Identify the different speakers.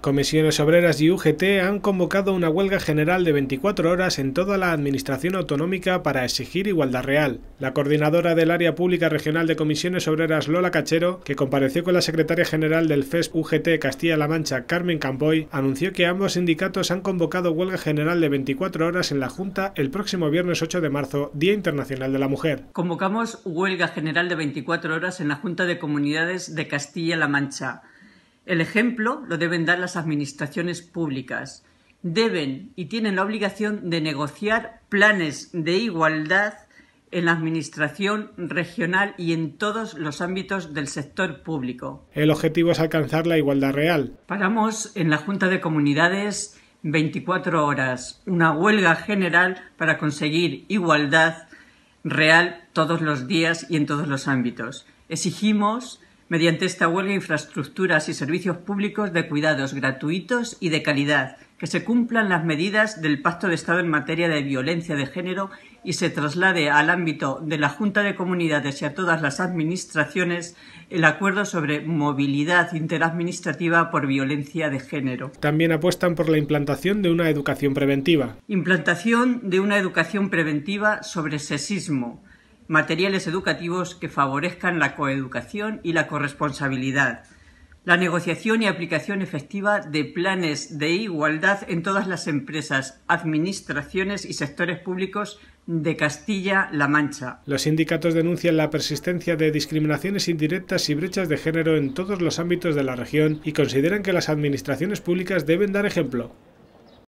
Speaker 1: Comisiones Obreras y UGT han convocado una huelga general de 24 horas en toda la Administración Autonómica para exigir igualdad real. La coordinadora del Área Pública Regional de Comisiones Obreras, Lola Cachero, que compareció con la secretaria general del FES UGT Castilla-La Mancha, Carmen Campoy, anunció que ambos sindicatos han convocado huelga general de 24 horas en la Junta el próximo viernes 8 de marzo, Día Internacional de la Mujer.
Speaker 2: Convocamos huelga general de 24 horas en la Junta de Comunidades de Castilla-La Mancha el ejemplo lo deben dar las administraciones públicas. Deben y tienen la obligación de negociar planes de igualdad en la administración regional y en todos los ámbitos del sector
Speaker 1: público. El objetivo es alcanzar la igualdad real.
Speaker 2: Paramos en la Junta de Comunidades 24 horas, una huelga general para conseguir igualdad real todos los días y en todos los ámbitos. Exigimos Mediante esta huelga, infraestructuras y servicios públicos de cuidados gratuitos y de calidad, que se cumplan las medidas del Pacto de Estado en materia de violencia de género y se traslade al ámbito de la Junta de Comunidades y a todas las administraciones el acuerdo sobre movilidad interadministrativa por violencia
Speaker 1: de género. También apuestan por la implantación de una educación preventiva.
Speaker 2: Implantación de una educación preventiva sobre sexismo materiales educativos que favorezcan la coeducación y la corresponsabilidad, la negociación y aplicación efectiva de planes de igualdad en todas las empresas, administraciones y sectores públicos de Castilla-La Mancha.
Speaker 1: Los sindicatos denuncian la persistencia de discriminaciones indirectas y brechas de género en todos los ámbitos de la región y consideran que las administraciones públicas deben dar ejemplo.